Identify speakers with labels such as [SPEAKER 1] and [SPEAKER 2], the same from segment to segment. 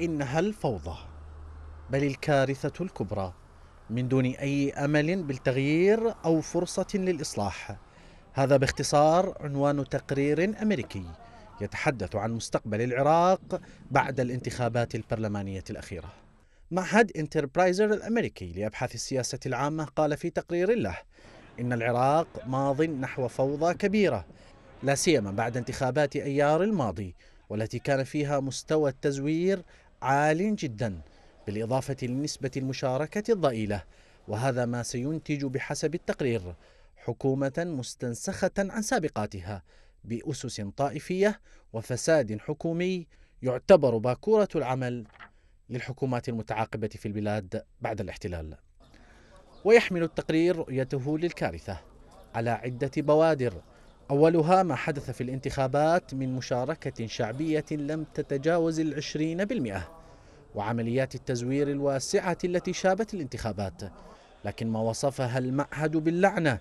[SPEAKER 1] إنها الفوضى بل الكارثة الكبرى من دون أي أمل بالتغيير أو فرصة للإصلاح هذا باختصار عنوان تقرير أمريكي يتحدث عن مستقبل العراق بعد الانتخابات البرلمانية الأخيرة معهد انتربرايزر الأمريكي لأبحاث السياسة العامة قال في تقرير له إن العراق ماض نحو فوضى كبيرة لا سيما بعد انتخابات أيار الماضي والتي كان فيها مستوى التزوير عال جدا بالإضافة لنسبة المشاركة الضئيلة وهذا ما سينتج بحسب التقرير حكومة مستنسخة عن سابقاتها بأسس طائفية وفساد حكومي يعتبر باكورة العمل للحكومات المتعاقبة في البلاد بعد الاحتلال ويحمل التقرير رؤيته للكارثة على عدة بوادر أولها ما حدث في الانتخابات من مشاركة شعبية لم تتجاوز العشرين بالمئة وعمليات التزوير الواسعة التي شابت الانتخابات لكن ما وصفها المعهد باللعنة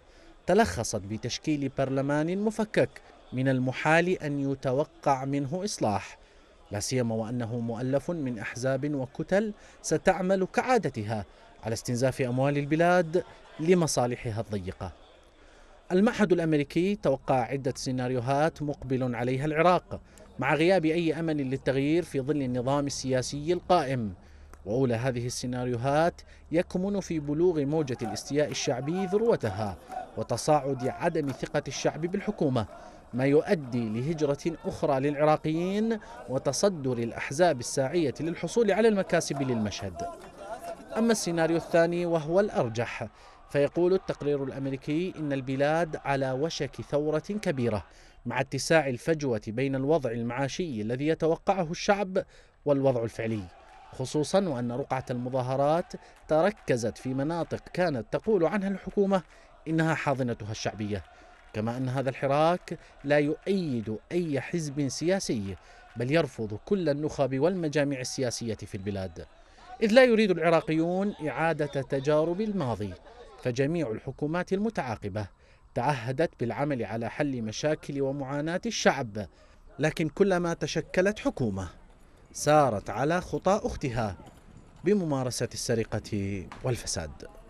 [SPEAKER 1] تلخصت بتشكيل برلمان مفكك من المحال أن يتوقع منه إصلاح لا سيما وأنه مؤلف من أحزاب وكتل ستعمل كعادتها على استنزاف أموال البلاد لمصالحها الضيقة المعهد الامريكي توقع عده سيناريوهات مقبل عليها العراق مع غياب اي امل للتغيير في ظل النظام السياسي القائم واولى هذه السيناريوهات يكمن في بلوغ موجه الاستياء الشعبي ذروتها وتصاعد عدم ثقه الشعب بالحكومه ما يؤدي لهجره اخرى للعراقيين وتصدر الاحزاب الساعيه للحصول على المكاسب للمشهد اما السيناريو الثاني وهو الارجح فيقول التقرير الامريكي ان البلاد على وشك ثوره كبيره مع اتساع الفجوه بين الوضع المعاشي الذي يتوقعه الشعب والوضع الفعلي خصوصا وان رقعه المظاهرات تركزت في مناطق كانت تقول عنها الحكومه انها حاضنتها الشعبيه كما ان هذا الحراك لا يؤيد اي حزب سياسي بل يرفض كل النخب والمجامع السياسيه في البلاد اذ لا يريد العراقيون اعاده تجارب الماضي فجميع الحكومات المتعاقبة تعهدت بالعمل على حل مشاكل ومعاناة الشعب لكن كلما تشكلت حكومة سارت على خطى أختها بممارسة السرقة والفساد